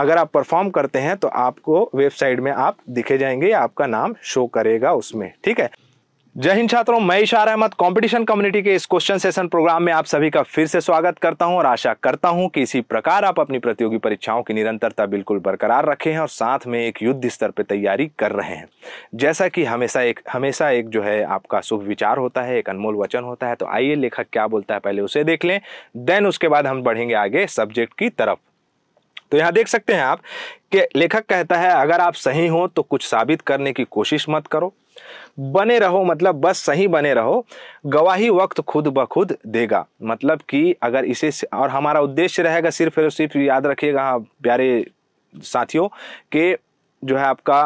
अगर आप परफॉर्म करते हैं तो आपको वेबसाइट में आप दिखे जाएंगे आपका नाम शो करेगा उसमें ठीक है जय हिंद छात्रों मैं इशार अहमद कंपटीशन कम्युनिटी के इस क्वेश्चन सेशन प्रोग्राम में आप सभी का फिर से स्वागत करता हूं और आशा करता हूं कि इसी प्रकार आप अपनी प्रतियोगी परीक्षाओं की निरंतरता बिल्कुल बरकरार रखें और साथ में एक युद्ध स्तर पर तैयारी कर रहे हैं जैसा कि हमेशा एक हमेशा एक जो है आपका शुभ विचार होता है एक अनमोल वचन होता है तो आइए लेखक क्या बोलता है पहले उसे देख लें देन उसके बाद हम बढ़ेंगे आगे सब्जेक्ट की तरफ तो यहाँ देख सकते हैं आप कि लेखक कहता है अगर आप सही हो तो कुछ साबित करने की कोशिश मत करो बने रहो मतलब बस सही बने रहो गवाही वक्त खुद ब खुद देगा मतलब कि अगर इसे और हमारा उद्देश्य रहेगा सिर्फ और सिर्फ याद रखिएगा हाँ, प्यारे साथियों के जो है आपका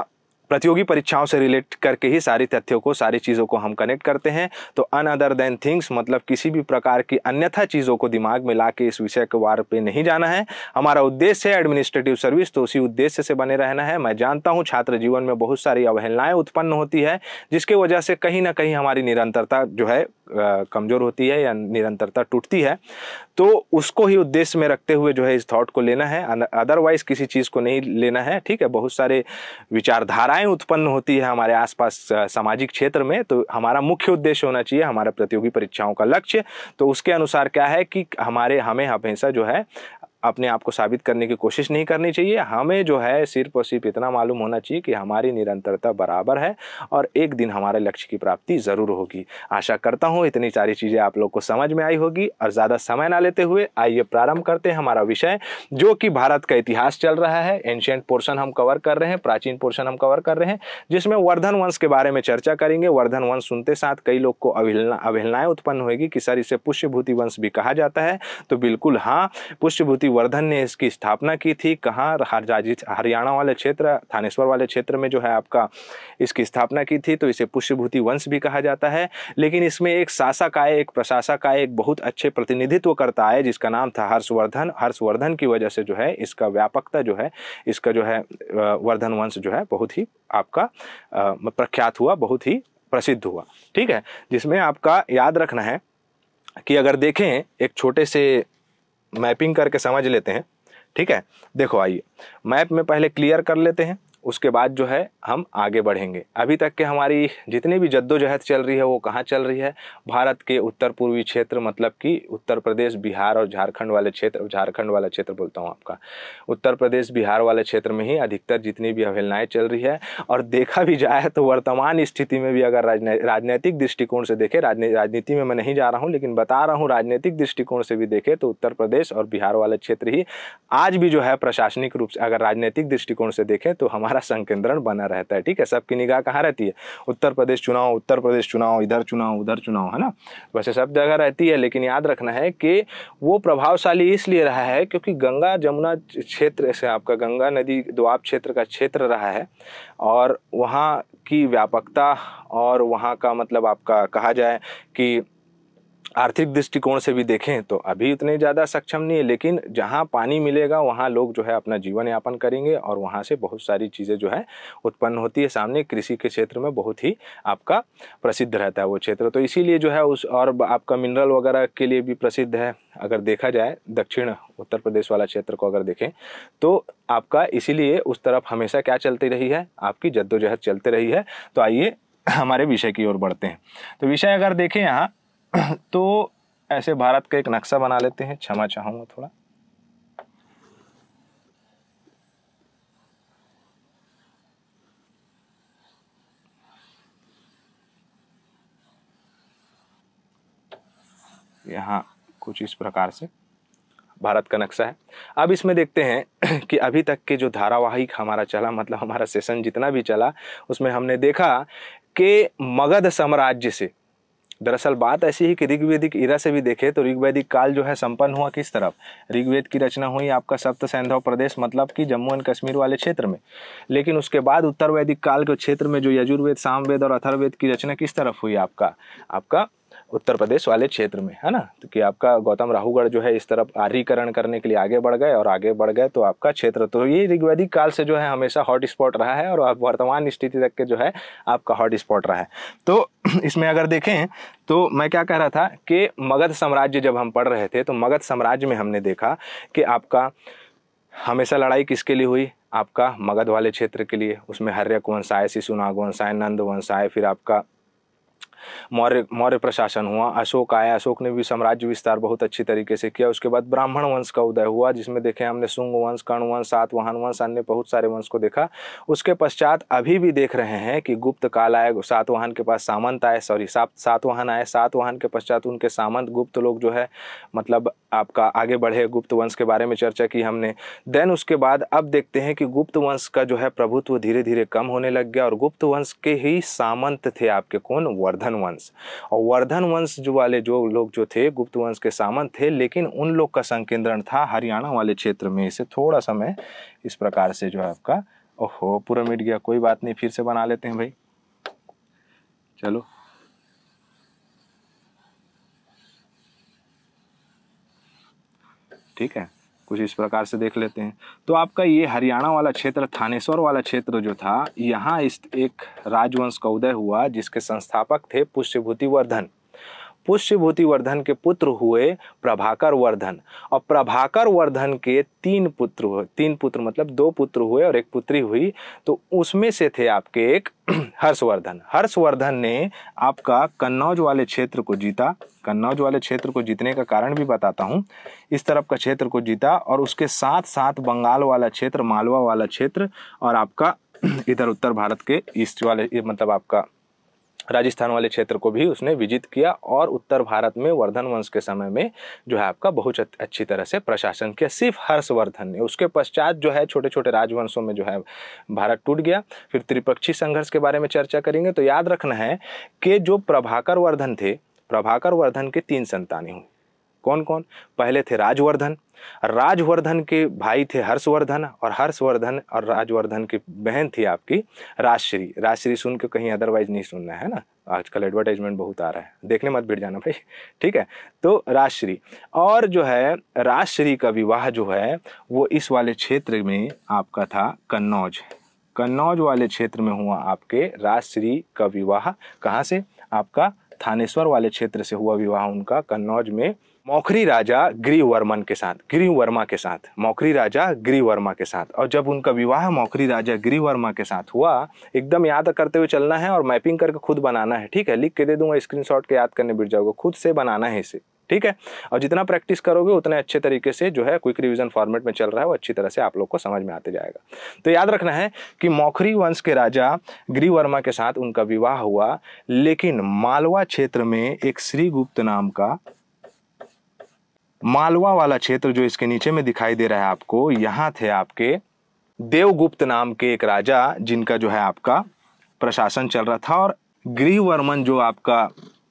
प्रतियोगी परीक्षाओं से रिलेट करके ही सारी तथ्यों को सारी चीज़ों को हम कनेक्ट करते हैं तो अन अदर देन थिंग्स मतलब किसी भी प्रकार की अन्यथा चीज़ों को दिमाग में ला के इस विषय के वार पे नहीं जाना है हमारा उद्देश्य है एडमिनिस्ट्रेटिव सर्विस तो उसी उद्देश्य से बने रहना है मैं जानता हूँ छात्र जीवन में बहुत सारी अवहेलनाएँ उत्पन्न होती है जिसके वजह से कहीं ना कहीं हमारी निरंतरता जो है कमज़ोर होती है या निरंतरता टूटती है तो उसको ही उद्देश्य में रखते हुए जो है इस थॉट को लेना है अदरवाइज किसी चीज़ को नहीं लेना है ठीक है बहुत सारे विचारधाराएं उत्पन्न होती है हमारे आसपास सामाजिक क्षेत्र में तो हमारा मुख्य उद्देश्य होना चाहिए हमारा प्रतियोगी परीक्षाओं का लक्ष्य तो उसके अनुसार क्या है कि हमारे हमें हमेशा जो है अपने आप को साबित करने की कोशिश नहीं करनी चाहिए हमें जो है सिर्फ और सिर्फ इतना मालूम होना चाहिए कि हमारी निरंतरता बराबर है और एक दिन हमारे लक्ष्य की प्राप्ति ज़रूर होगी आशा करता हूँ इतनी सारी चीज़ें आप लोग को समझ में आई होगी और ज़्यादा समय ना लेते हुए आइए प्रारंभ करते हैं हमारा विषय जो कि भारत का इतिहास चल रहा है एंशियंट पोर्शन हम कवर कर रहे हैं प्राचीन पोर्शन हम कवर कर रहे हैं जिसमें वर्धन वंश के बारे में चर्चा करेंगे वर्धन वंश सुनते साथ कई लोग को अवहेलना अवहेलनाएँ उत्पन्न होगी कि सर इसे पुष्यभूति वंश भी कहा जाता है तो बिल्कुल हाँ पुष्यभूति हर्षवर्धन ने इसकी स्थापना की थी कहाँ हरियाणा वाले क्षेत्र थानेश्वर वाले क्षेत्र में जो है आपका इसकी स्थापना की थी तो इसे पुष्यभूति वंश भी कहा जाता है लेकिन इसमें एक शासक आए एक प्रशासक आए एक बहुत अच्छे प्रतिनिधित्व करता आए जिसका नाम था हर्षवर्धन हर्षवर्धन की वजह से जो है इसका व्यापकता जो है इसका जो है वर्धन वंश जो है बहुत ही आपका प्रख्यात हुआ बहुत ही प्रसिद्ध हुआ ठीक है जिसमें आपका याद रखना है कि अगर देखें एक छोटे से मैपिंग करके समझ लेते हैं ठीक है देखो आइए मैप में पहले क्लियर कर लेते हैं उसके बाद जो है हम आगे बढ़ेंगे अभी तक के हमारी जितनी भी जद्दोजहद चल रही है वो कहाँ चल रही है भारत के उत्तर पूर्वी क्षेत्र मतलब कि उत्तर प्रदेश बिहार और झारखंड वाले क्षेत्र झारखंड वाला क्षेत्र बोलता हूँ आपका उत्तर प्रदेश बिहार वाले क्षेत्र में ही अधिकतर जितनी भी अवहेलनाएँ चल रही है और देखा भी जाए तो वर्तमान स्थिति में भी अगर राजनैतिक दृष्टिकोण से देखें राजनीति में मैं नहीं जा रहा हूँ लेकिन बता रहा हूँ राजनीतिक दृष्टिकोण से भी देखें तो उत्तर प्रदेश और बिहार वाले क्षेत्र ही आज भी जो है प्रशासनिक रूप से अगर राजनीतिक दृष्टिकोण से देखें तो हमारा हमारा संकेंद्रण बना रहता है ठीक है सबकी निगाह कहाँ रहती है उत्तर प्रदेश चुनाव उत्तर प्रदेश चुनाव इधर चुनाव उधर चुनाव है ना वैसे सब जगह रहती है लेकिन याद रखना है कि वो प्रभावशाली इसलिए रहा है क्योंकि गंगा जमुना क्षेत्र से आपका गंगा नदी द्वाब क्षेत्र का क्षेत्र रहा है और वहाँ की व्यापकता और वहाँ का मतलब आपका कहा जाए कि आर्थिक दृष्टिकोण से भी देखें तो अभी इतने ज़्यादा सक्षम नहीं है लेकिन जहाँ पानी मिलेगा वहाँ लोग जो है अपना जीवन यापन करेंगे और वहाँ से बहुत सारी चीज़ें जो है उत्पन्न होती है सामने कृषि के क्षेत्र में बहुत ही आपका प्रसिद्ध रहता है वो क्षेत्र तो इसीलिए जो है उस और आपका मिनरल वगैरह के लिए भी प्रसिद्ध है अगर देखा जाए दक्षिण उत्तर प्रदेश वाला क्षेत्र को अगर देखें तो आपका इसीलिए उस तरफ हमेशा क्या चलती रही है आपकी जद्दोजहद चलते रही है तो आइए हमारे विषय की ओर बढ़ते हैं तो विषय अगर देखें यहाँ तो ऐसे भारत का एक नक्शा बना लेते हैं क्षमा चाहूंगा थोड़ा यहाँ कुछ इस प्रकार से भारत का नक्शा है अब इसमें देखते हैं कि अभी तक के जो धारावाहिक हमारा चला मतलब हमारा सेशन जितना भी चला उसमें हमने देखा कि मगध साम्राज्य से दरअसल बात ऐसी है कि ऋग्वेदिक ईरा से भी देखें तो ऋग्वैदिक काल जो है संपन्न हुआ किस तरफ ऋग्वेद की रचना हुई आपका सप्त सैंधव प्रदेश मतलब कि जम्मू एंड कश्मीर वाले क्षेत्र में लेकिन उसके बाद उत्तर वैदिक काल के क्षेत्र में जो यजुर्वेद सामवेद और अथर्वेद की रचना किस तरफ हुई आपका आपका उत्तर प्रदेश वाले क्षेत्र में है ना तो कि आपका गौतम राहुगढ़ जो है इस तरफ आर्यकरण करने के लिए आगे बढ़ गए और आगे बढ़ गए तो आपका क्षेत्र तो ये ऋग्वैदिक काल से जो है हमेशा हॉट स्पॉट रहा है और आप वर्तमान स्थिति तक के जो है आपका हॉट स्पॉट रहा है तो इसमें अगर देखें तो मैं क्या कह रहा था कि मगध साम्राज्य जब हम पढ़ रहे थे तो मगध साम्राज्य में हमने देखा कि आपका हमेशा लड़ाई किसके लिए हुई आपका मगध वाले क्षेत्र के लिए उसमें हर्यक वंश आए शिशुनाग वंश आए नंद वंश आए फिर आपका मौर्य मौर्य प्रशासन हुआ अशोक आया अशोक ने भी साम्राज्य विस्तार बहुत अच्छी तरीके से किया उसके बाद ब्राह्मण वंश का उदय हुआ जिसमें देखे हमने शुंग वंश कर्ण वंश सातवाहन वंश अन्य बहुत सारे वंश को देखा उसके पश्चात अभी भी देख रहे हैं कि गुप्त काल आए सातवाहन के पास सामंत आए सॉरी सातवाहन आए सातवाहन के पश्चात उनके सामंत गुप्त लोग जो है मतलब आपका आगे बढ़े गुप्त वंश के बारे में चर्चा की हमने देन उसके बाद अब देखते हैं कि गुप्त वंश का जो है प्रभुत्व धीरे धीरे कम होने लग गया और गुप्त वंश के ही सामंत थे आपके कौन वर्धन वर्धन वंश और वर्धन वंश जो वाले जो लोग जो थे गुप्त वंश के सामंत थे लेकिन उन लोग का संकेंद्रण था हरियाणा वाले क्षेत्र में इसे थोड़ा समय इस प्रकार से जो है आपका ओहो पूरा मिट गया कोई बात नहीं फिर से बना लेते हैं भाई चलो ठीक है कुछ इस प्रकार से देख लेते हैं तो आपका ये हरियाणा वाला क्षेत्र थानेश्वर वाला क्षेत्र जो था यहाँ इस एक राजवंश का उदय हुआ जिसके संस्थापक थे पुष्यभूति वर्धन पुष्यभूति वर्धन के पुत्र हुए प्रभाकर वर्धन और प्रभाकर वर्धन के तीन पुत्र हुए तीन पुत्र मतलब दो पुत्र हुए और एक पुत्री हुई तो उसमें से थे आपके एक हर्षवर्धन हर्षवर्धन ने आपका कन्नौज वाले क्षेत्र को जीता कन्नौज वाले क्षेत्र को जीतने का कारण भी बताता हूँ इस तरफ का क्षेत्र को जीता और उसके साथ साथ बंगाल वाला क्षेत्र मालवा वाला क्षेत्र और आपका इधर उत्तर भारत के ईस्ट वाले मतलब आपका राजस्थान वाले क्षेत्र को भी उसने विजित किया और उत्तर भारत में वर्धन वंश के समय में जो है आपका बहुत अच्छी तरह से प्रशासन किया सिर्फ हर्षवर्धन ने उसके पश्चात जो है छोटे छोटे राजवंशों में जो है भारत टूट गया फिर त्रिपक्षीय संघर्ष के बारे में चर्चा करेंगे तो याद रखना है कि जो प्रभाकर वर्धन थे प्रभाकर वर्धन के तीन संतानें हुई कौन कौन पहले थे राजवर्धन राजवर्धन के भाई थे हर्षवर्धन और हर्षवर्धन और राजवर्धन की बहन थी आपकी राजश्री राजश्री सुन के कहीं अदरवाइज नहीं सुनना है ना आजकल एडवर्टाइजमेंट बहुत आ रहा है देखने मत भिट जाना भाई ठीक है तो राजश्री और जो है राजश्री का विवाह जो है वो इस वाले क्षेत्र में आपका था कन्नौज कन्नौज वाले क्षेत्र में हुआ आपके राजश्री का विवाह कहाँ से आपका थानेश्वर वाले क्षेत्र से हुआ विवाह उनका कन्नौज में मौखरी राजा ग्रीवर्मन के साथ ग्रीवर्मा के साथ मौखरी राजा ग्रीवर्मा के साथ और जब उनका विवाह मौखरी राजा ग्रीवर्मा के साथ हुआ एकदम याद करते हुए चलना है और मैपिंग करके खुद बनाना है ठीक है लिख के दे दूंगा स्क्रीनशॉट के याद करने बिट जाओगे खुद से बनाना है इसे ठीक है और जितना प्रैक्टिस करोगे उतने अच्छे तरीके से जो है क्विक रिविजन फॉर्मेट में चल रहा है वो अच्छी तरह से आप लोग को समझ में आते जाएगा तो याद रखना है कि मौखरी वंश के राजा ग्रीवर्मा के साथ उनका विवाह हुआ लेकिन मालवा क्षेत्र में एक श्रीगुप्त नाम का मालवा वाला क्षेत्र जो इसके नीचे में दिखाई दे रहा है आपको यहाँ थे आपके देवगुप्त नाम के एक राजा जिनका जो है आपका प्रशासन चल रहा था और गृहवर्मन जो आपका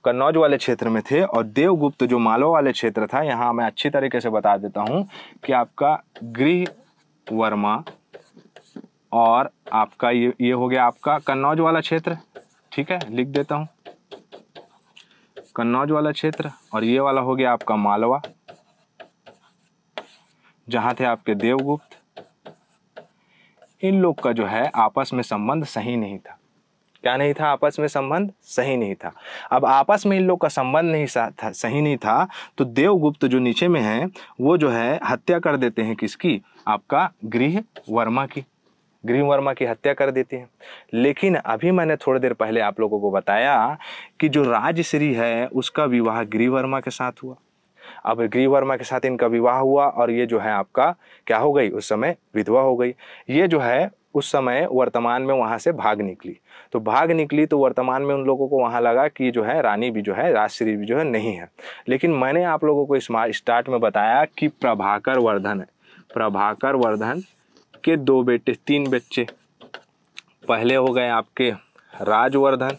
कन्नौज वाले क्षेत्र में थे और देवगुप्त जो मालवा वाले क्षेत्र था यहाँ मैं अच्छी तरीके से बता देता हूँ कि आपका गृहवर्मा और आपका ये ये हो गया आपका कन्नौज वाला क्षेत्र ठीक है लिख देता हूँ कन्नौज वाला क्षेत्र और ये वाला हो गया आपका मालवा जहां थे आपके देवगुप्त इन लोग का जो है आपस में संबंध सही नहीं था क्या नहीं था आपस में संबंध सही नहीं था अब आपस में इन लोग का संबंध नहीं था सही नहीं था तो देवगुप्त जो नीचे में है वो जो है हत्या कर देते हैं किसकी आपका गृह वर्मा की गृह वर्मा की हत्या कर देते हैं लेकिन अभी मैंने थोड़ी देर पहले आप लोगों को बताया कि जो राजश्री है उसका विवाह गृह वर्मा के साथ हुआ अब ग्रीवर्मा के साथ इनका विवाह हुआ और ये जो है आपका क्या हो गई उस समय विधवा हो गई ये जो है उस समय वर्तमान में वहाँ से भाग निकली तो भाग निकली तो वर्तमान में उन लोगों को वहाँ लगा कि जो है रानी भी जो है राजश्री भी जो है नहीं है लेकिन मैंने आप लोगों को इस स्टार्ट में बताया कि प्रभाकर वर्धन है प्रभाकर वर्धन के दो बेटे तीन बच्चे पहले हो गए आपके राजवर्धन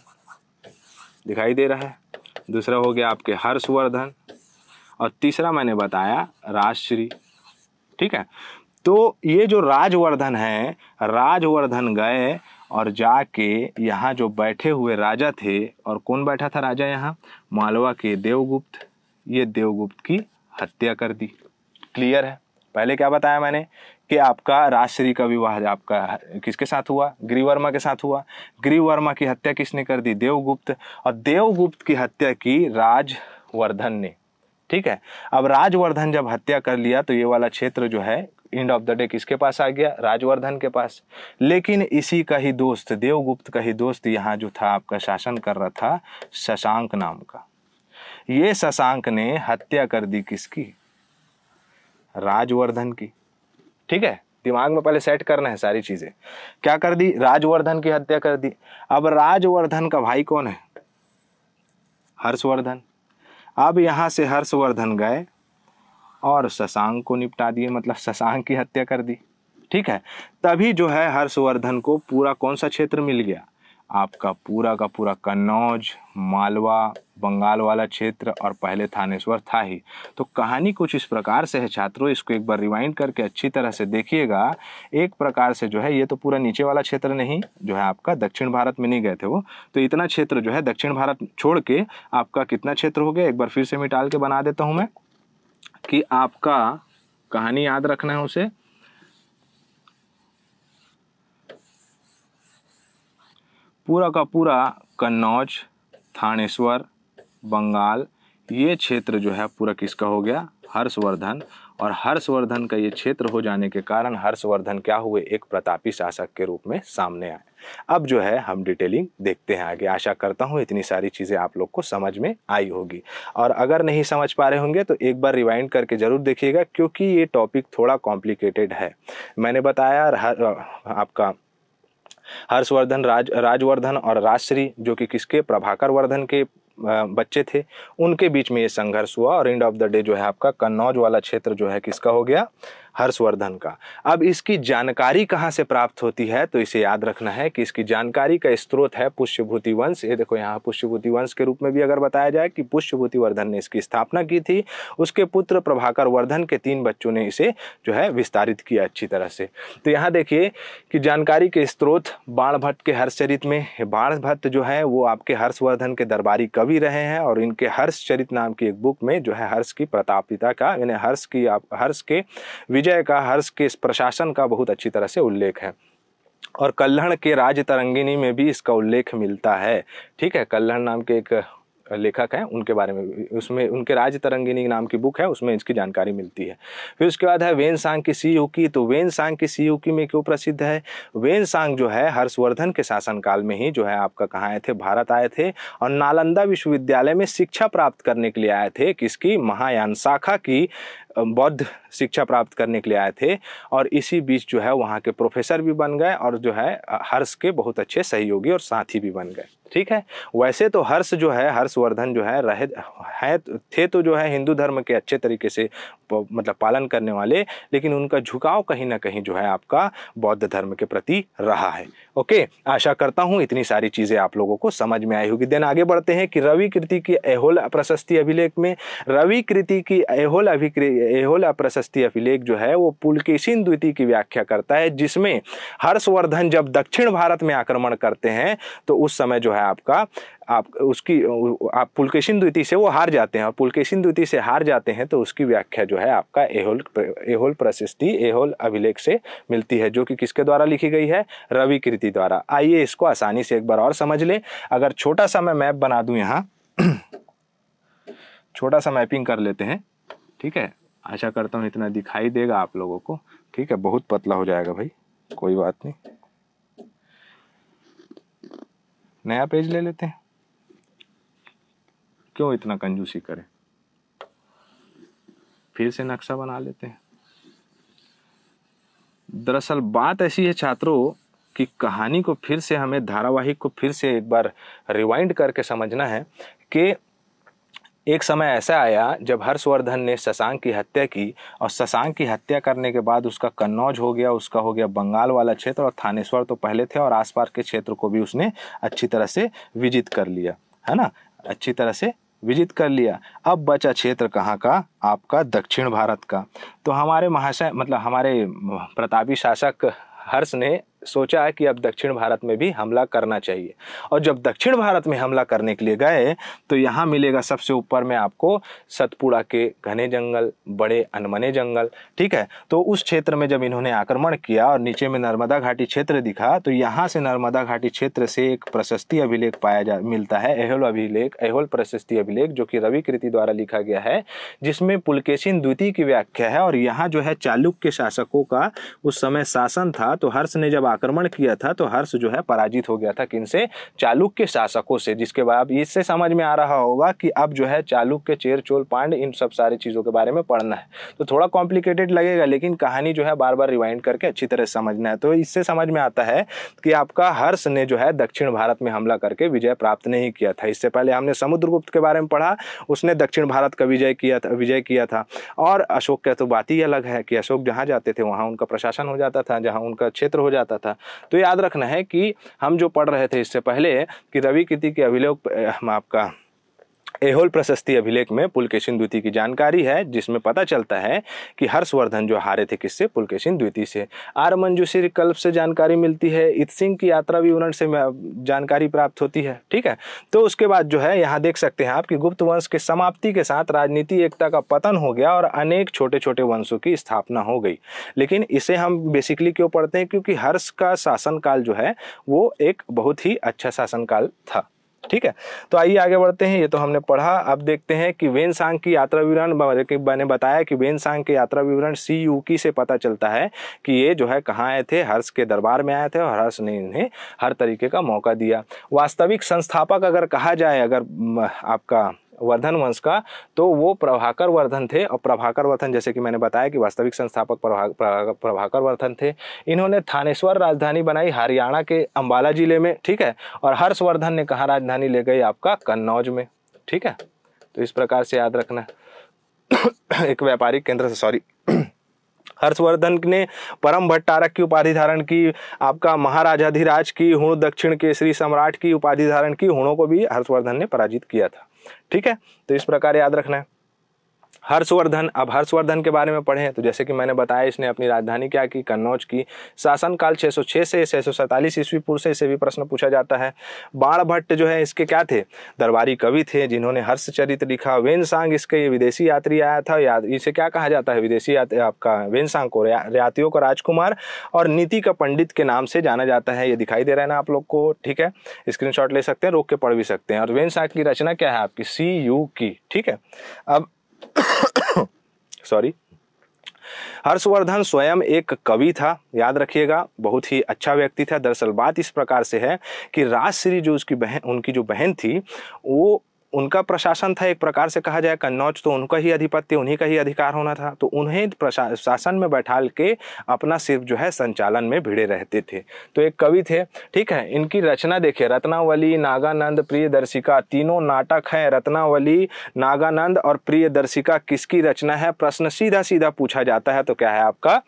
दिखाई दे रहा है दूसरा हो गया आपके हर्षवर्धन और तीसरा मैंने बताया राजश्री ठीक है तो ये जो राजवर्धन है राजवर्धन गए और जाके यहाँ जो बैठे हुए राजा थे और कौन बैठा था राजा यहाँ मालवा के देवगुप्त ये देवगुप्त की हत्या कर दी क्लियर है पहले क्या बताया मैंने कि आपका राजश्री का विवाह आपका किसके साथ हुआ ग्रीवर्मा के साथ हुआ ग्रीवर्मा की हत्या किसने कर दी देवगुप्त और देवगुप्त की हत्या की राजवर्धन ने ठीक है अब राजवर्धन जब हत्या कर लिया तो ये वाला क्षेत्र जो है एंड ऑफ द डे किसके पास आ गया राजवर्धन के पास लेकिन इसी का ही दोस्त देवगुप्त का ही दोस्त यहाँ जो था आपका शासन कर रहा था शशांक नाम का ये शशांक ने हत्या कर दी किसकी राजवर्धन की ठीक है दिमाग में पहले सेट करना है सारी चीजें क्या कर दी राजवर्धन की हत्या कर दी अब राजवर्धन का भाई कौन है हर्षवर्धन अब यहाँ से हर्षवर्धन गए और शशांक को निपटा दिए मतलब शशांक की हत्या कर दी ठीक है तभी जो है हर्षवर्धन को पूरा कौन सा क्षेत्र मिल गया आपका पूरा का पूरा कन्नौज मालवा बंगाल वाला क्षेत्र और पहले थानेश्वर था ही तो कहानी कुछ इस प्रकार से है छात्रों इसको एक बार रिवाइंड करके अच्छी तरह से देखिएगा एक प्रकार से जो है ये तो पूरा नीचे वाला क्षेत्र नहीं जो है आपका दक्षिण भारत में नहीं गए थे वो तो इतना क्षेत्र जो है दक्षिण भारत छोड़ के आपका कितना क्षेत्र हो गया एक बार फिर से मिटाल के बना देता हूँ मैं कि आपका कहानी याद रखना है उसे पूरा का पूरा कन्नौज थानेश्वर बंगाल ये क्षेत्र जो है पूरा किसका हो गया हर्षवर्धन और हर्षवर्धन का ये क्षेत्र हो जाने के कारण हर्षवर्धन क्या हुए एक प्रतापी शासक के रूप में सामने आए अब जो है हम डिटेलिंग देखते हैं आगे आशा करता हूँ इतनी सारी चीज़ें आप लोग को समझ में आई होगी और अगर नहीं समझ पा रहे होंगे तो एक बार रिवाइंड करके ज़रूर देखिएगा क्योंकि ये टॉपिक थोड़ा कॉम्प्लिकेटेड है मैंने बताया हर आपका हर्षवर्धन राज राजवर्धन और राजश्री जो कि किसके प्रभाकर वर्धन के बच्चे थे उनके बीच में ये संघर्ष हुआ और एंड ऑफ द डे जो है आपका कन्नौज वाला क्षेत्र जो है किसका हो गया हर्षवर्धन का अब इसकी जानकारी कहाँ से प्राप्त होती है तो इसे याद रखना है कि इसकी जानकारी का स्रोत है पुष्यभूति वंश ये देखो यहाँ पुष्यभूति वंश के रूप में भी अगर बताया जाए कि पुष्यभूति वर्धन ने इसकी स्थापना की थी उसके पुत्र प्रभाकर वर्धन के तीन बच्चों ने इसे जो है विस्तारित किया अच्छी तरह से तो यहाँ देखिए कि जानकारी के स्रोत बाण भट्ट के हर्षचरित में बाण भट्ट जो है वो आपके हर्षवर्धन के दरबारी कवि रहे हैं और इनके हर्षचरित नाम की एक बुक में जो है हर्ष की प्रतापिता का यानी हर्ष की आप हर्ष के विजय का हर्ष के इस प्रशासन का बहुत अच्छी तरह से उल्लेख है और कल्हण के राज तरंगिनी में भी इसका उल्लेख मिलता है ठीक है कल्हण नाम के एक लेखक हैं उनके बारे में उसमें उनके राज तरंगिनी नाम की बुक है उसमें इसकी जानकारी मिलती है फिर उसके बाद है वेन सांग की सी की तो वेन सांग की सी की में क्यों प्रसिद्ध है वेन सांग जो है हर्षवर्धन के शासनकाल में ही जो है आपका कहाँ आए थे भारत आए थे और नालंदा विश्वविद्यालय में शिक्षा प्राप्त करने के लिए आए थे किसकी महायान शाखा की बौद्ध शिक्षा प्राप्त करने के लिए आए थे और इसी बीच जो है वहाँ के प्रोफेसर भी बन गए और जो है हर्ष के बहुत अच्छे सहयोगी और साथी भी बन गए ठीक है वैसे तो हर्ष जो है हर्षवर्धन जो है रहे हैं थे तो जो है हिंदू धर्म के अच्छे तरीके से मतलब पालन करने वाले लेकिन उनका झुकाव कहीं ना कहीं जो है आपका बौद्ध धर्म के प्रति रहा है ओके आशा करता हूँ इतनी सारी चीज़ें आप लोगों को समझ में आई होगी देन आगे बढ़ते हैं कि रवि कृति की एहोल प्रशस्ति अभिलेख में रवि कृति की एहोल अभिक्रे एहोल प्रशस्ति अभिलेख जो है वो पुलकेशिन द्वितीय की व्याख्या करता है जिसमें हर्षवर्धन जब दक्षिण भारत में आक्रमण करते हैं तो उस समय जो है आपका आप उसकी आप पुलकेशिन द्वितीय से वो हार जाते हैं और पुलकेशिन द्वितीय से हार जाते हैं तो उसकी व्याख्या जो है आपका एहोल एहोल प्रशस्ति एहोल अभिलेख से मिलती है जो कि किसके द्वारा लिखी गई है रवि कृति द्वारा आइए इसको आसानी से एक बार और समझ लें अगर छोटा सा मैं मैप बना दूँ यहाँ छोटा सा मैपिंग कर लेते हैं ठीक है आशा करता हूँ इतना दिखाई देगा आप लोगों को ठीक है बहुत पतला हो जाएगा भाई कोई बात नहीं नया पेज ले लेते हैं क्यों इतना कंजूसी करें फिर से नक्शा बना लेते हैं दरअसल बात ऐसी है छात्रों कि कहानी को फिर से हमें धारावाहिक को फिर से एक बार रिवाइंड करके समझना है कि एक समय ऐसा आया जब हर्षवर्धन ने शशांक की हत्या की और शशांक की हत्या करने के बाद उसका कन्नौज हो गया उसका हो गया बंगाल वाला क्षेत्र और थानेश्वर तो पहले थे और आसपास के क्षेत्र को भी उसने अच्छी तरह से विजित कर लिया है ना अच्छी तरह से विजित कर लिया अब बचा क्षेत्र कहाँ का आपका दक्षिण भारत का तो हमारे महाशय मतलब हमारे प्रतापी शासक हर्ष ने सोचा कि अब दक्षिण भारत में भी हमला करना चाहिए और जब दक्षिण भारत में हमला करने के लिए गए तो यहाँ मिलेगा सबसे ऊपर में आपको सतपुड़ा के घने जंगल बड़े अनमने जंगल ठीक है तो उस क्षेत्र में जब इन्होंने आक्रमण किया और नीचे में नर्मदा घाटी क्षेत्र दिखा तो यहाँ से नर्मदा घाटी क्षेत्र से एक प्रशस्ति अभिलेख पाया जा मिलता है एहोल अभिलेख एहोल प्रशस्ति अभिलेख जो कि रवि कृति द्वारा लिखा गया है जिसमें पुलकेशिन द्वितीय की व्याख्या है और यहाँ जो है चालुक्य शासकों का उस समय शासन था तो हर्ष ने जब आक्रमण किया था तो हर्ष जो है पराजित हो गया था किनसे चालुक्य शासकों से जिसके बाद इससे समझ में आ रहा होगा कि अब जो है चालुक्य चेर चोल पांड इन सब सारी चीज़ों के बारे में पढ़ना है तो थोड़ा कॉम्प्लिकेटेड लगेगा लेकिन कहानी जो है बार बार रिवाइंड करके अच्छी तरह समझना है तो इससे समझ में आता है कि आपका हर्ष ने जो है दक्षिण भारत में हमला करके विजय प्राप्त नहीं किया था इससे पहले हमने समुद्रगुप्त के बारे में पढ़ा उसने दक्षिण भारत का विजय किया था विजय किया था और अशोक का तो बात ही अलग है कि अशोक जहाँ जाते थे वहाँ उनका प्रशासन हो जाता था जहाँ उनका क्षेत्र हो जाता था था तो याद रखना है कि हम जो पढ़ रहे थे इससे पहले कि रवि किति के अभिलेख आपका एहोल प्रशस्ति अभिलेख में पुलकेशिन द्वितीय की जानकारी है जिसमें पता चलता है कि हर्षवर्धन जो हारे थे किससे पुलकेशिन द्वितीय से आर मंजूसी कल्प से जानकारी मिलती है इत सिंह की यात्रा विवरण से जानकारी प्राप्त होती है ठीक है तो उसके बाद जो है यहाँ देख सकते हैं आप कि गुप्त वंश के समाप्ति के साथ राजनीति एकता का पतन हो गया और अनेक छोटे छोटे वंशों की स्थापना हो गई लेकिन इसे हम बेसिकली क्यों पढ़ते हैं क्योंकि हर्ष का शासनकाल जो है वो एक बहुत ही अच्छा शासनकाल था ठीक है तो आइए आगे बढ़ते हैं ये तो हमने पढ़ा अब देखते हैं कि वेन सांग की यात्रा विवरण मैंने बताया कि वेन सांग के यात्रा विवरण सी यू की से पता चलता है कि ये जो है कहाँ आए थे हर्ष के दरबार में आए थे और हर्ष ने इन्हें हर तरीके का मौका दिया वास्तविक संस्थापक अगर कहा जाए अगर आपका वर्धन वंश का तो वो प्रभाकर वर्धन थे और प्रभाकर वर्धन जैसे कि मैंने बताया कि वास्तविक संस्थापक प्रभाकर वर्धन थे इन्होंने थानेश्वर राजधानी बनाई हरियाणा के अम्बाला जिले में ठीक है और हर्षवर्धन ने कहा राजधानी ले गई आपका कन्नौज में ठीक है तो इस प्रकार से याद रखना एक व्यापारिक केंद्र से सॉरी हर्षवर्धन ने परम भट्टारक की उपाधि धारण की आपका महाराजाधिराज की हुण दक्षिण केसरी सम्राट की उपाधि धारण की हुणों को भी हर्षवर्धन ने पराजित किया था ठीक है तो इस प्रकार याद रखना है हर्षवर्धन अब हर्षवर्धन के बारे में पढ़ें तो जैसे कि मैंने बताया इसने अपनी राजधानी क्या की कन्नौज की शासनकाल 606 से छः सौ ईस्वी पूर्व से इसे भी प्रश्न पूछा जाता है बाण भट्ट जो है इसके क्या थे दरबारी कवि थे जिन्होंने चरित्र लिखा वेन सांग इसके विदेशी यात्री आया था या इसे क्या कहा जाता है विदेशी आपका वेन सांग को रियातियों का राजकुमार और नीति का पंडित के नाम से जाना जाता है ये दिखाई दे रहा है ना आप लोग को ठीक है स्क्रीन ले सकते हैं रोक के पढ़ भी सकते हैं और वेन सांग की रचना क्या है आपकी सी यू की ठीक है अब सॉरी हर्षवर्धन स्वयं एक कवि था याद रखिएगा बहुत ही अच्छा व्यक्ति था दरअसल बात इस प्रकार से है कि राजश्री जो उसकी बहन उनकी जो बहन थी वो उनका प्रशासन था एक प्रकार से कहा जाए कन्नौज तो उनका ही अधिपत्य उन्हीं का ही अधिकार होना था तो उन्हें प्रशासन में बैठा के अपना सिर्फ जो है संचालन में भिड़े रहते थे तो एक कवि थे ठीक है इनकी रचना देखिए रत्नावली नागानंद प्रियदर्शिका तीनों नाटक हैं रत्नावली नागानंद और प्रियदर्शिका किसकी रचना है प्रश्न सीधा सीधा पूछा जाता है तो क्या है आपका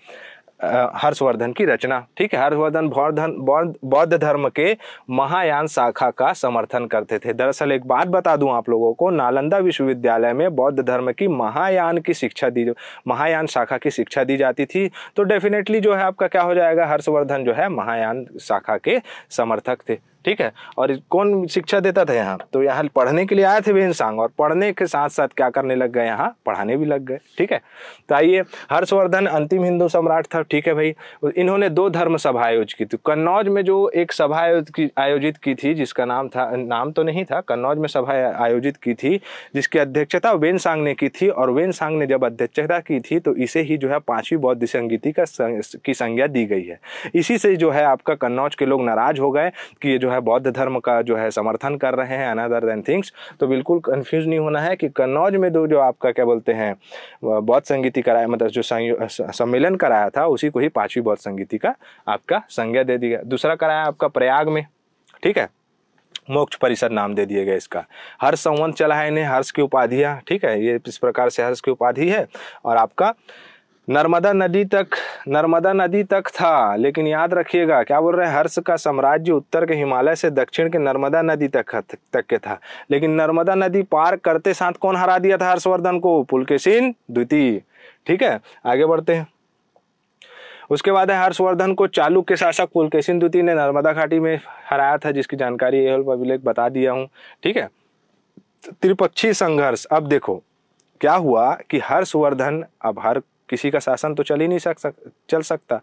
हर्षवर्धन की रचना ठीक है हर्षवर्धन बौद्ध बौद्ध धर्म के महायान शाखा का समर्थन करते थे दरअसल एक बात बता दूं आप लोगों को नालंदा विश्वविद्यालय में बौद्ध धर्म की महायान की शिक्षा दी महायान शाखा की शिक्षा दी जाती थी तो डेफिनेटली जो है आपका क्या हो जाएगा हर्षवर्धन जो है महायान शाखा के समर्थक थे ठीक है और कौन शिक्षा देता था यहाँ तो यहाँ पढ़ने के लिए आए थे वे सांग और पढ़ने के साथ साथ क्या करने लग गए यहाँ पढ़ाने भी लग गए ठीक है तो आइए हर्षवर्धन अंतिम हिंदू सम्राट था ठीक है भाई इन्होंने दो धर्म सभा आयोजित की थी कन्नौज में जो एक सभा आयोजित की थी जिसका नाम था नाम तो नहीं था कन्नौज में सभा आयोजित की थी जिसकी अध्यक्षता वेन सांग ने की थी और वेन सांग ने जब अध्यक्षता की थी तो इसे ही जो है पांचवी बौद्ध संगीति का की संज्ञा दी गई है इसी से जो है आपका कन्नौज के लोग नाराज हो गए कि ये जो है है बौद्ध धर्म का जो है समर्थन कर रहे हैं अनदर देन थिंग्स तो बिल्कुल कन्फ्यूज नहीं होना है कि कन्नौज में दो जो आपका क्या बोलते हैं बौद्ध संगीति कराया मतलब जो सम्मेलन कराया था उसी को ही पाँचवीं बौद्ध संगीति का आपका संज्ञा दे दिया दूसरा कराया आपका प्रयाग में ठीक है मोक्ष परिसर नाम दे दिए गए इसका हर्ष संवंत चला है इन्हें हर्ष की उपाधियाँ ठीक है ये इस प्रकार से हर्ष की उपाधि है और आपका नर्मदा नदी तक नर्मदा नदी तक था लेकिन याद रखिएगा क्या बोल रहे हैं हर्ष का साम्राज्य उत्तर के हिमालय से दक्षिण के नर्मदा नदी तक तक के था लेकिन नर्मदा नदी पार करते साथ कौन हरा दिया था हर्षवर्धन को पुलकेशिन द्वितीय ठीक है आगे बढ़ते हैं उसके बाद है हर्षवर्धन को चालुक्य शासक पुलकेशिन द्वितीय ने नर्मदा घाटी में हराया था जिसकी जानकारी ये अभिलेख बता दिया हूँ ठीक है त्रिपक्षीय संघर्ष अब देखो क्या हुआ कि हर्षवर्धन अब हर किसी का शासन तो चल ही नहीं सक, सक चल सकता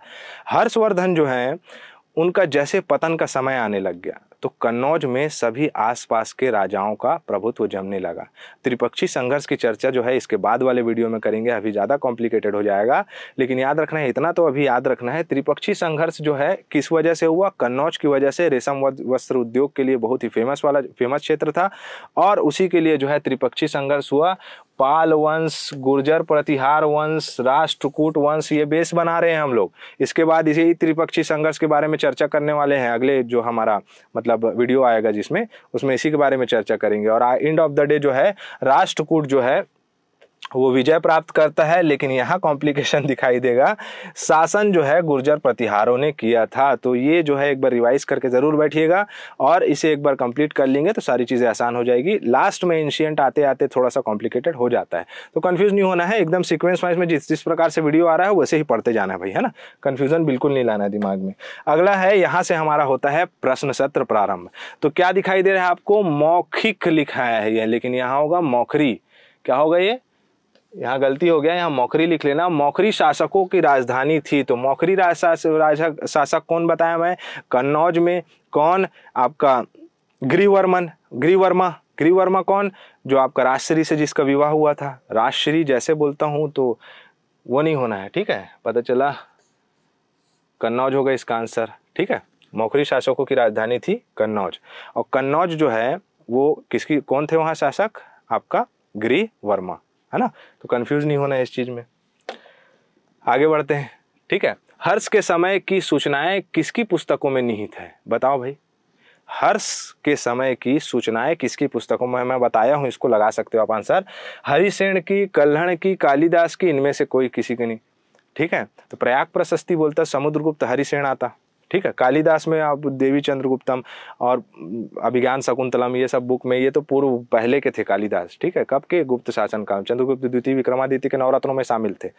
हर्षवर्धन जो हैं उनका जैसे पतन का समय आने लग गया तो कन्नौज में सभी आसपास के राजाओं का प्रभुत्व जमने लगा त्रिपक्षी संघर्ष की चर्चा जो है इसके बाद वाले वीडियो में करेंगे अभी ज़्यादा कॉम्प्लिकेटेड हो जाएगा लेकिन याद रखना है इतना तो अभी याद रखना है त्रिपक्षी संघर्ष जो है किस वजह से हुआ कन्नौज की वजह से रेशम वस्त्र उद्योग के लिए बहुत ही फेमस वाला फेमस क्षेत्र था और उसी के लिए जो है त्रिपक्षी संघर्ष हुआ पाल वंश गुर्जर प्रतिहार वंश राष्ट्रकूट वंश ये बेस बना रहे हैं हम लोग इसके बाद इसी त्रिपक्षीय संघर्ष के बारे में चर्चा करने वाले हैं अगले जो हमारा मतलब वीडियो आएगा जिसमें उसमें इसी के बारे में चर्चा करेंगे और एंड ऑफ द डे जो है राष्ट्रकूट जो है वो विजय प्राप्त करता है लेकिन यहाँ कॉम्प्लिकेशन दिखाई देगा शासन जो है गुर्जर प्रतिहारों ने किया था तो ये जो है एक बार रिवाइज करके ज़रूर बैठिएगा और इसे एक बार कंप्लीट कर लेंगे तो सारी चीज़ें आसान हो जाएगी लास्ट में एंशियंट आते आते थोड़ा सा कॉम्प्लिकेटेड हो जाता है तो कन्फ्यूज़ नहीं होना है एकदम सिक्वेंस वाइज में जिस जिस प्रकार से वीडियो आ रहा है वैसे ही पढ़ते जाना है भाई है ना कन्फ्यूज़न बिल्कुल नहीं लाना दिमाग में अगला है यहाँ से हमारा होता है प्रश्न सत्र प्रारंभ तो क्या दिखाई दे रहा है आपको मौखिक लिखा है लेकिन यहाँ होगा मौखरी क्या होगा ये यहाँ गलती हो गया यहाँ मौखरी लिख लेना मौखरी शासकों की राजधानी थी तो मौखरी राजशासक शासक कौन बताया मैं कन्नौज में कौन आपका ग्रीवर्मन ग्रीवर्मा गृहवर्मा कौन जो आपका राजश्री से जिसका विवाह हुआ था राजश्री जैसे बोलता हूँ तो वो नहीं होना है ठीक है पता चला कन्नौज होगा इसका आंसर ठीक है मौखरी शासकों की राजधानी थी कन्नौज और कन्नौज जो है वो किसकी कौन थे वहाँ शासक आपका ग्रीवर्मा है ना तो कन्फ्यूज नहीं होना है इस चीज़ में आगे बढ़ते हैं ठीक है हर्ष के समय की सूचनाएं किसकी पुस्तकों में निहित है बताओ भाई हर्ष के समय की सूचनाएं किसकी पुस्तकों में मैं बताया हूं इसको लगा सकते हो आप आंसर हरिसेण की कल्हण की कालिदास की इनमें से कोई किसी की नहीं ठीक है तो प्रयाग प्रशस्ति बोलता समुद्रगुप्त हरिसेण आता ठीक है कालिदास में आप देवी चंद्रगुप्तम और अभिज्ञान शकुंतलम ये सब बुक में ये तो पूर्व पहले के थे कालिदास ठीक है कब के गुप्त शासन काल चंद्रगुप्त द्वितीय विक्रमादित्य के नवरत्नों में शामिल थे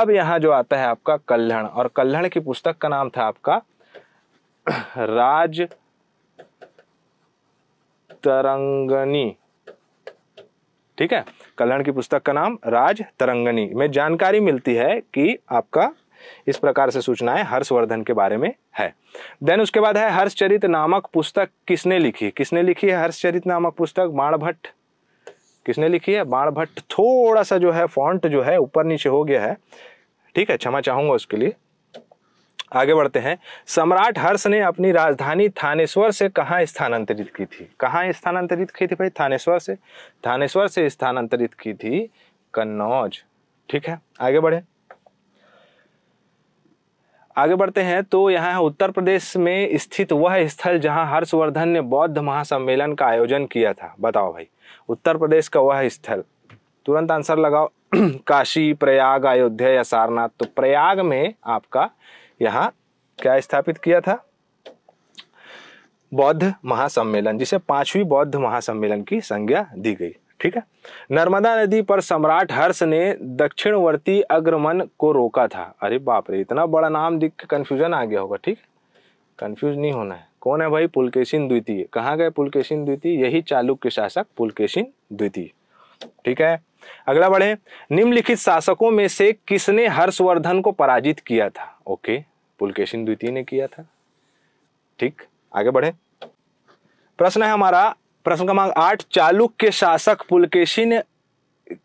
अब यहाँ जो आता है आपका कल्हण और कल्हण की पुस्तक का नाम था आपका राज तरंगनी ठीक है कल्याण की पुस्तक का नाम राज तरंगनी में जानकारी मिलती है कि आपका इस प्रकार से सूचनाएं हर्षवर्धन के बारे में है देन उसके बाद है हर्षचरित नामक पुस्तक किसने लिखी किसने लिखी है हर्षचरित नामक पुस्तक बाणभट्ट किसने लिखी है बाणभट्ट थोड़ा सा जो है फॉन्ट जो है ऊपर नीचे हो गया है ठीक है क्षमा चाहूंगा उसके लिए आगे बढ़ते हैं सम्राट हर्ष ने अपनी राजधानी थानेश्वर से कहाँ स्थानांतरित की थी कहाँ स्थानांतरित की थी भाई थानेश्वर से थानेश्वर से स्थानांतरित की थी कन्नौज ठीक है आगे बढ़े आगे बढ़ते हैं तो यहाँ है उत्तर प्रदेश में स्थित वह स्थल जहाँ हर्षवर्धन ने बौद्ध महासम्मेलन का आयोजन किया था बताओ भाई उत्तर प्रदेश का वह स्थल तुरंत आंसर लगाओ काशी प्रयाग अयोध्या या सारनाथ तो प्रयाग में आपका यहाँ क्या स्थापित किया था बौद्ध महासम्मेलन जिसे पांचवी बौद्ध महासम्मेलन की संज्ञा दी गई ठीक है नर्मदा नदी पर सम्राट हर्ष ने दक्षिणवर्ती अग्रमन को रोका था अरे बाप रे इतना बड़ा नाम दिख के कन्फ्यूजन आ गया होगा ठीक है कन्फ्यूज नहीं होना है कौन है भाई पुलकेशिन द्वितीय कहाँ गए पुलकेशिन द्वितीय यही चालुक्य शासक पुलकेशिन द्वितीय ठीक है अगला बढ़े निम्नलिखित शासकों में से किसने हर्षवर्धन को पराजित किया था ओके पुलकेशिन द्वितीय ने किया था ठीक आगे बढ़े प्रश्न है हमारा प्रश्न क्रमांक आठ चालुक के शासक पुलकेशिन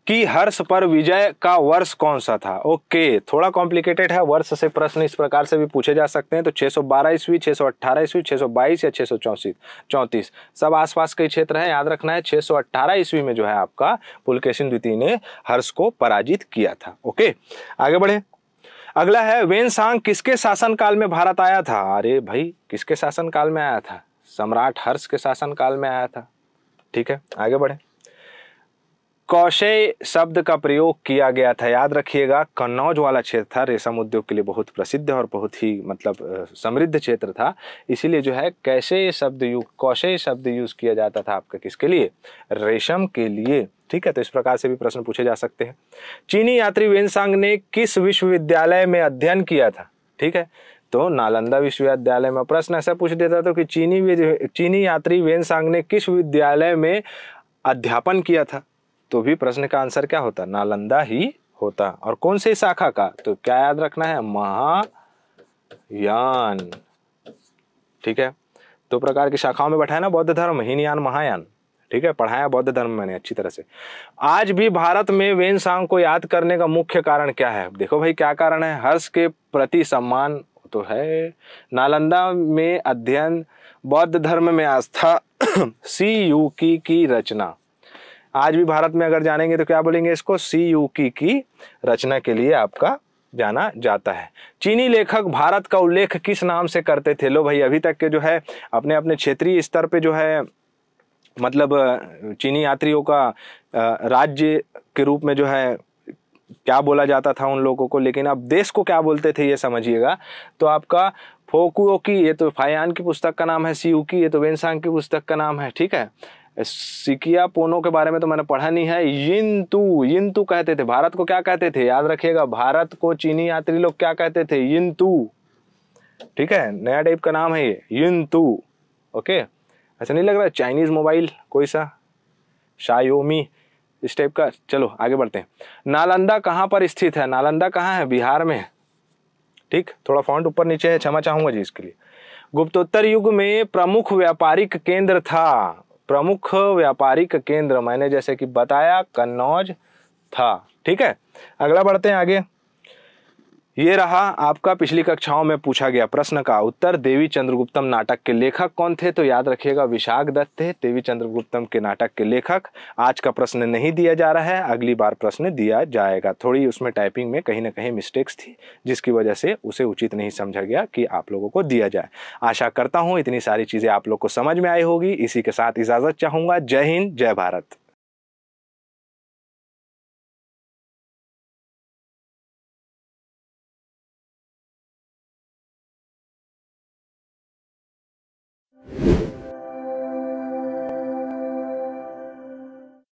की हर्ष पर विजय का वर्ष कौन सा था ओके थोड़ा कॉम्प्लिकेटेड है वर्ष से प्रश्न इस प्रकार से भी पूछे जा सकते हैं तो 612 सौ बारह ईस्वी छः सौ अट्ठारह ईस्वी छह सौ बाईस या छह सौ चौंतीस चौंतीस सब आसपास के क्षेत्र है याद रखना है 618 सौ अट्ठारह ईस्वी में जो है आपका पुलकेशन द्वितीय ने हर्ष को पराजित किया था ओके आगे बढ़े अगला है वेन सांग किसके शासनकाल में भारत आया था अरे भाई किसके शासनकाल में आया था सम्राट हर्ष के शासनकाल में आया था ठीक है आगे बढ़े कौशे शब्द का प्रयोग किया गया था याद रखिएगा कन्नौज वाला क्षेत्र था रेशम उद्योग के लिए बहुत प्रसिद्ध और बहुत ही मतलब समृद्ध क्षेत्र था इसीलिए जो है कैसे शब्द युग कौशे शब्द यूज किया जाता था आपका किसके लिए रेशम के लिए ठीक है तो इस प्रकार से भी प्रश्न पूछे जा सकते हैं चीनी यात्री वेनसांग ने किस विश्वविद्यालय में अध्ययन किया था ठीक है तो नालंदा विश्वविद्यालय में प्रश्न ऐसा पूछ देता था कि चीनी चीनी यात्री वेनसांग ने किस विद्यालय में अध्यापन किया था तो भी प्रश्न का आंसर क्या होता नालंदा ही होता और कौन से शाखा का तो क्या याद रखना है महायान ठीक है दो प्रकार की शाखाओं में बैठा ना बौद्ध धर्म हीनयान महायान ठीक है पढ़ाया बौद्ध धर्म मैंने अच्छी तरह से आज भी भारत में वेन सांग को याद करने का मुख्य कारण क्या है देखो भाई क्या कारण है हर्ष के प्रति सम्मान तो है नालंदा में अध्ययन बौद्ध धर्म में आस्था सी यू की की रचना आज भी भारत में अगर जानेंगे तो क्या बोलेंगे इसको सी यू की की रचना के लिए आपका जाना जाता है चीनी लेखक भारत का उल्लेख किस नाम से करते थे लो भाई अभी तक के जो है अपने अपने क्षेत्रीय स्तर पे जो है मतलब चीनी यात्रियों का राज्य के रूप में जो है क्या बोला जाता था उन लोगों को लेकिन अब देश को क्या बोलते थे ये समझिएगा तो आपका फोकुओ की ये तो फायान की पुस्तक का नाम है सीयू की ये तो वेनसांग की पुस्तक का नाम है ठीक है सिकिया पोनो के बारे में तो मैंने पढ़ा नहीं है यिंतु यिंतु कहते थे भारत को क्या कहते थे याद रखिएगा भारत को चीनी यात्री लोग क्या कहते थे यिंतु ठीक है नया टाइप का नाम है ये यिंतु ओके ऐसा नहीं लग रहा चाइनीज मोबाइल कोई सा शायोमी इस टाइप का चलो आगे बढ़ते हैं नालंदा कहाँ पर स्थित है नालंदा कहाँ है बिहार में ठीक थोड़ा फॉन्ट ऊपर नीचे है क्षमा चाहूंगा जी इसके लिए गुप्तोत्तर युग में प्रमुख व्यापारिक केंद्र था प्रमुख व्यापारिक केंद्र मैंने जैसे कि बताया कन्नौज था ठीक है अगला बढ़ते हैं आगे ये रहा आपका पिछली कक्षाओं में पूछा गया प्रश्न का उत्तर देवी चंद्रगुप्तम नाटक के लेखक कौन थे तो याद रखिएगा विशाख दत्त थे देवी चंद्रगुप्तम के नाटक के लेखक आज का प्रश्न नहीं दिया जा रहा है अगली बार प्रश्न दिया जाएगा थोड़ी उसमें टाइपिंग में कहीं ना कहीं मिस्टेक्स थी जिसकी वजह से उसे उचित नहीं समझा गया कि आप लोगों को दिया जाए आशा करता हूँ इतनी सारी चीज़ें आप लोग को समझ में आई होगी इसी के साथ इजाज़त चाहूँगा जय हिंद जय भारत